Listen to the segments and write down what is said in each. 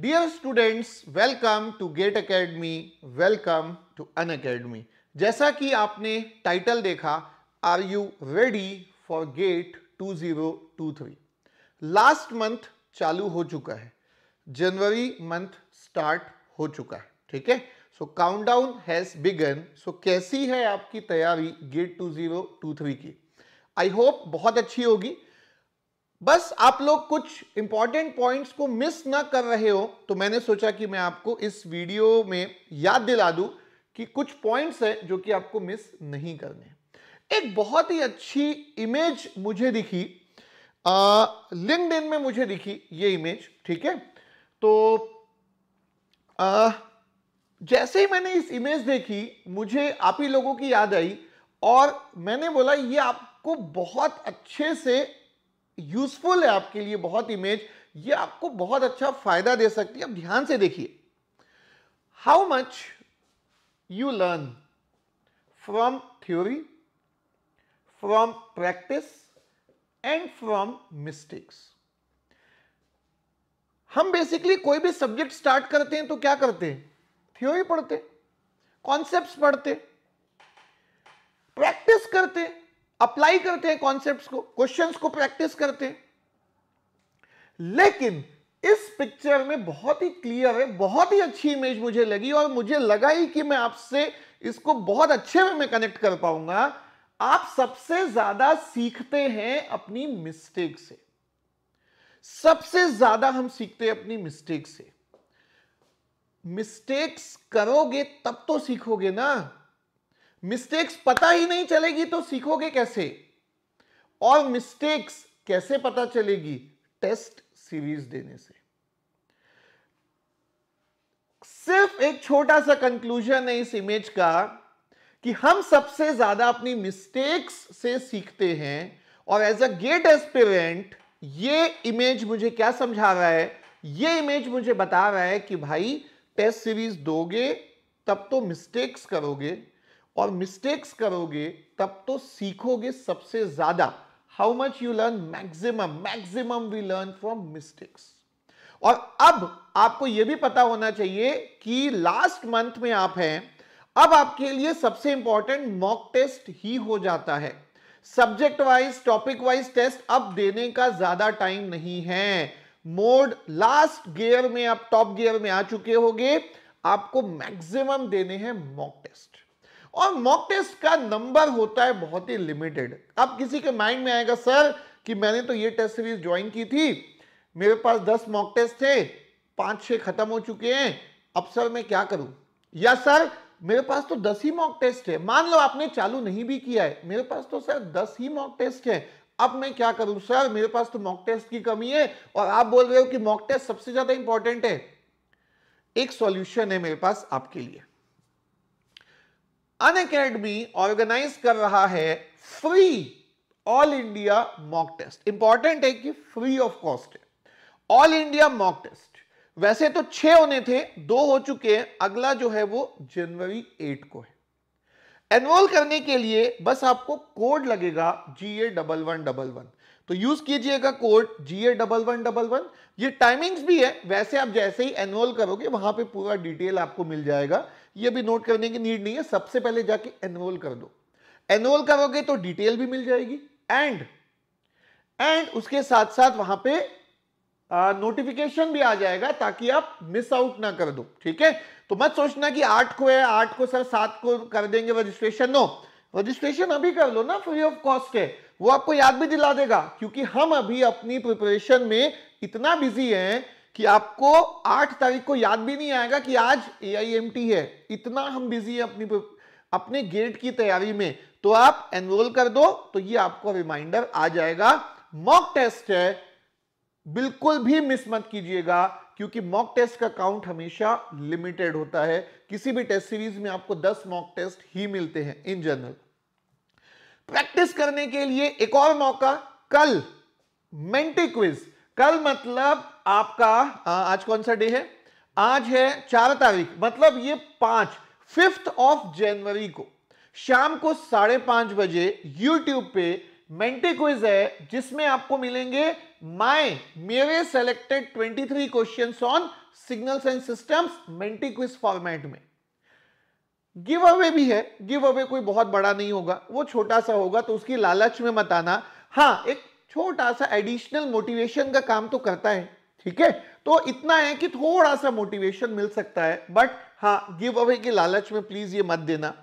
Dear students welcome to GATE academy welcome to Unacademy जैसा कि आपने title देखा are you ready for GATE 2023 last month चालू हो चुका है जनवरी मंथ स्टार्ट हो चुका है ठीक है so countdown has begun so कैसी है आपकी तैयारी गेट 2023 की आई होप बहुत अच्छी होगी बस आप लोग कुछ इंपॉर्टेंट पॉइंट्स को मिस ना कर रहे हो तो मैंने सोचा कि मैं आपको इस वीडियो में याद दिला दूं कि कुछ पॉइंट्स हैं जो कि आपको मिस नहीं करने एक बहुत ही अच्छी इमेज मुझे दिखी लिंकड इन में मुझे दिखी ये इमेज ठीक है तो आ, जैसे ही मैंने इस इमेज देखी मुझे आप ही लोगों की याद आई और मैंने बोला ये आपको बहुत अच्छे से यूजफुल है आपके लिए बहुत इमेज ये आपको बहुत अच्छा फायदा दे सकती है अब ध्यान से देखिए how much you learn from theory from practice and from mistakes हम बेसिकली कोई भी सब्जेक्ट स्टार्ट करते हैं तो क्या करते हैं थ्योरी पढ़ते कॉन्सेप्ट्स पढ़ते प्रैक्टिस करते अप्लाई करते हैं कॉन्सेप्ट्स को क्वेश्चंस को प्रैक्टिस करते हैं लेकिन इस पिक्चर में बहुत ही क्लियर है बहुत ही अच्छी इमेज मुझे लगी और मुझे लगा ही कि मैं आपसे इसको बहुत अच्छे में मैं कनेक्ट कर पाऊंगा आप सबसे ज्यादा सीखते हैं अपनी मिस्टेक से सबसे ज्यादा हम सीखते हैं अपनी मिस्टेक से मिस्टेक्स करोगे तब तो सीखोगे ना मिस्टेक्स पता ही नहीं चलेगी तो सीखोगे कैसे और मिस्टेक्स कैसे पता चलेगी टेस्ट सीरीज देने से सिर्फ एक छोटा सा कंक्लूजन है इस इमेज का कि हम सबसे ज्यादा अपनी मिस्टेक्स से सीखते हैं और एज अ गेट एस्पिरेंट ये इमेज मुझे क्या समझा रहा है ये इमेज मुझे बता रहा है कि भाई टेस्ट सीरीज दोगे तब तो मिस्टेक्स करोगे और मिस्टेक्स करोगे तब तो सीखोगे सबसे ज्यादा how much you learn maximum maximum we learn from mistakes और अब आपको यह भी पता होना चाहिए कि लास्ट मंथ में आप हैं अब आपके लिए सबसे इंपॉर्टेंट मॉक टेस्ट ही हो जाता है subject wise topic wise test अब देने का ज्यादा टाइम नहीं है मोड लास्ट गियर में आप टॉप गियर में आ चुके होंगे आपको मैक्सिमम देने हैं मॉक टेस्ट और मॉक टेस्ट का नंबर होता है बहुत ही लिमिटेड अब किसी के माइंड में आएगा सर कि मैंने तो ये टेस्ट सीरीज ज्वाइन की थी मेरे पास दस मॉक टेस्ट थे पांच छे खत्म हो चुके हैं अब सर मैं क्या करूं या सर मेरे पास तो दस ही मॉक टेस्ट है मान लो आपने चालू नहीं भी किया है मेरे पास तो सर दस ही मॉक टेस्ट है अब मैं क्या करूं सर मेरे पास तो मॉक टेस्ट की कमी है और आप बोल रहे हो कि मॉक टेस्ट सबसे ज्यादा इंपॉर्टेंट है एक सॉल्यूशन है मेरे पास आपके लिए अन अकेडमी ऑर्गेनाइज कर रहा है free all India mock test important है कि फ्री ऑफ कॉस्ट है ऑल इंडिया मॉक टेस्ट वैसे तो छह होने थे दो हो चुके हैं अगला जो है वो जनवरी एट को है एनरोल करने के लिए बस आपको कोड लगेगा G A double one double one तो यूज कीजिएगा code G A double one double one ये टाइमिंग्स भी है वैसे आप जैसे ही एनरोल करोगे वहां पे पूरा डिटेल आपको मिल जाएगा ये भी नोट करने की नीड नहीं है सबसे पहले जाके एनरोल कर दो एनरोल करोगे तो डिटेल भी मिल जाएगी एंड एंड उसके साथ साथ वहां पे नोटिफिकेशन भी आ जाएगा ताकि आप मिस आउट ना कर दो ठीक है तो मत सोचना कि आठ को है आठ को सर सात को कर देंगे रजिस्ट्रेशन नो रजिस्ट्रेशन अभी कर लो ना फ्री ऑफ कॉस्ट है वो आपको याद भी दिला देगा क्योंकि हम अभी अपनी प्रिपरेशन में इतना बिजी हैं कि आपको आठ तारीख को याद भी नहीं आएगा कि आज ए है इतना हम बिजी है अपनी अपने गेट की तैयारी में तो आप एनरोल कर दो तो ये आपको रिमाइंडर आ जाएगा मॉक टेस्ट है बिल्कुल भी मिस मत कीजिएगा क्योंकि मॉक टेस्ट का काउंट हमेशा लिमिटेड होता है किसी भी टेस्ट सीरीज में आपको 10 मॉक टेस्ट ही मिलते हैं इन जनरल प्रैक्टिस करने के लिए एक और मौका कल मेंटी क्विज कल मतलब आपका आज कौन सा डे है आज है चार तारीख मतलब ये पांच फिफ्थ ऑफ जनवरी को शाम को साढ़े पांच बजे यूट्यूब पे मेंटे क्विज है जिसमें आपको मिलेंगे माय मेरे selected 23 questions on signals and systems Menti quiz format में गिव अवे भी है गिव अवे कोई बहुत बड़ा नहीं होगा वो छोटा सा होगा तो उसकी लालच में मत आना हाँ एक छोटा सा एडिशनल मोटिवेशन का काम तो करता है ठीक है तो इतना है कि थोड़ा सा मोटिवेशन मिल सकता है बट हाँ गिव अवे के लालच में प्लीज ये मत देना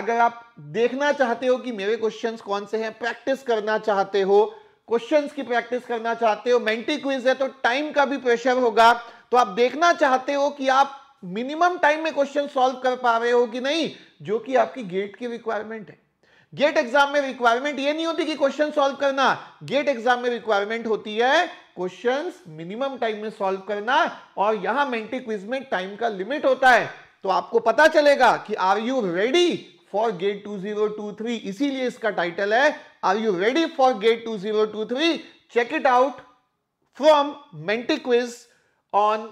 अगर आप देखना चाहते हो कि मेरे क्वेश्चंस कौन से हैं प्रैक्टिस करना चाहते हो क्वेश्चंस की प्रैक्टिस करना चाहते हो मेंटी क्विज है तो टाइम का भी प्रेशर होगा तो आप देखना चाहते हो कि आप मिनिमम टाइम में क्वेश्चन सॉल्व कर पा रहे हो कि नहीं जो कि आपकी गेट की रिक्वायरमेंट है गेट एग्जाम में रिक्वायरमेंट ये नहीं होती कि क्वेश्चन सॉल्व करना गेट एग्जाम में रिक्वायरमेंट होती है क्वेश्चन मिनिमम टाइम में सॉल्व करना और यहां मेंटी क्विज में टाइम का लिमिट होता है तो आपको पता चलेगा कि are you ready for GATE two two zero three इसीलिए इसका टाइटल है are you ready for GATE two two zero three check it out from Menti quiz on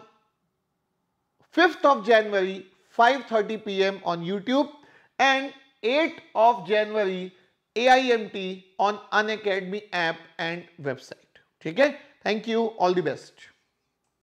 fifth of January five thirty P M on YouTube and 8th of January AIMT on Unacademy app and website. Okay, thank you. All the best.